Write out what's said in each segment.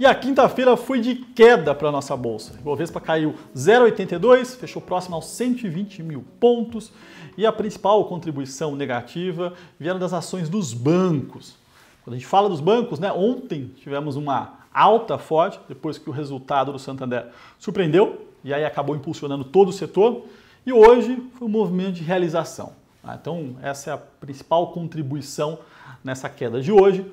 E a quinta-feira foi de queda para a nossa bolsa. O Ibovespa caiu 0,82, fechou próximo aos 120 mil pontos. E a principal contribuição negativa vieram das ações dos bancos. Quando a gente fala dos bancos, né? Ontem tivemos uma alta forte, depois que o resultado do Santander surpreendeu e aí acabou impulsionando todo o setor. E hoje foi um movimento de realização. Tá? Então, essa é a principal contribuição nessa queda de hoje.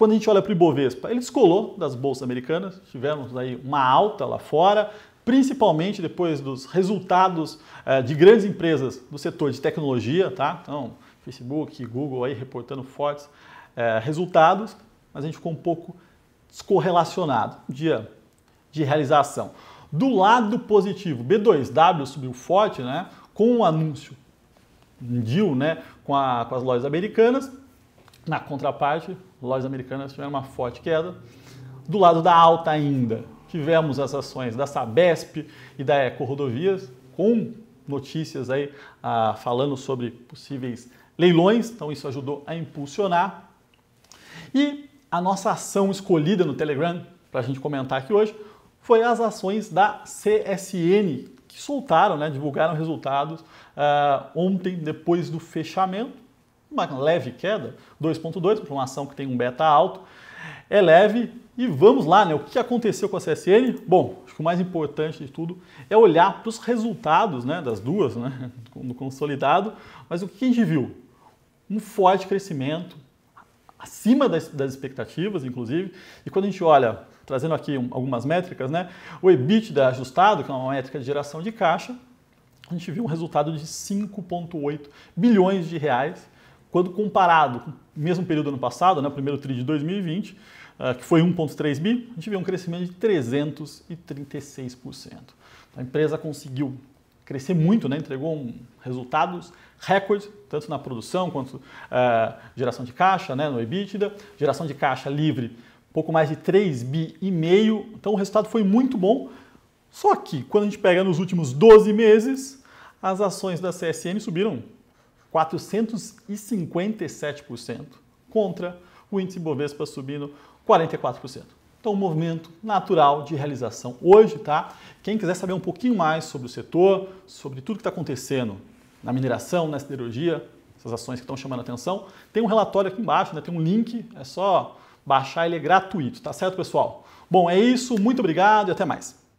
Quando a gente olha para o Ibovespa, ele descolou das bolsas americanas, tivemos aí uma alta lá fora, principalmente depois dos resultados eh, de grandes empresas do setor de tecnologia, tá? Então, Facebook, Google aí reportando fortes eh, resultados, mas a gente ficou um pouco descorrelacionado, dia de realização. Do lado positivo, B2W subiu forte, né? Com o um anúncio deal, né? Com, a, com as lojas americanas, na contraparte, lojas americanas tiveram uma forte queda. Do lado da alta ainda, tivemos as ações da Sabesp e da Eco Rodovias, com notícias aí ah, falando sobre possíveis leilões, então isso ajudou a impulsionar. E a nossa ação escolhida no Telegram, para a gente comentar aqui hoje, foi as ações da CSN, que soltaram, né, divulgaram resultados ah, ontem, depois do fechamento uma leve queda, 2.2 para uma ação que tem um beta alto, é leve e vamos lá, né? O que aconteceu com a CSN? Bom, acho que o mais importante de tudo é olhar para os resultados, né, das duas, né, no consolidado, mas o que a gente viu? Um forte crescimento, acima das, das, expectativas, inclusive. E quando a gente olha, trazendo aqui um, algumas métricas, né, o EBITDA ajustado, que é uma métrica de geração de caixa, a gente viu um resultado de 5,8 bilhões de reais, quando comparado com o mesmo período do ano passado, né, o primeiro TRI de 2020, uh, eh, que foi 1,3 bi, a gente viu um crescimento de 336%. Então, a empresa conseguiu crescer muito, né? entregou um, resultados recordes, tanto na produção quanto uh, geração de caixa, né? no EBITDA, geração de caixa livre, pouco mais de 3 bi e meio. Então o resultado foi muito bom. Só que quando a gente pega nos últimos 12 meses, as ações da CSN subiram 457% contra o índice Bovespa subindo 44%. Então, um movimento natural de realização hoje, tá? Quem quiser saber um pouquinho mais sobre o setor, sobre tudo que está acontecendo na mineração, na siderurgia, essas ações que estão chamando a atenção, tem um relatório aqui embaixo, né? tem um link, é só baixar, ele é gratuito, tá certo, pessoal? Bom, é isso, muito obrigado e até mais.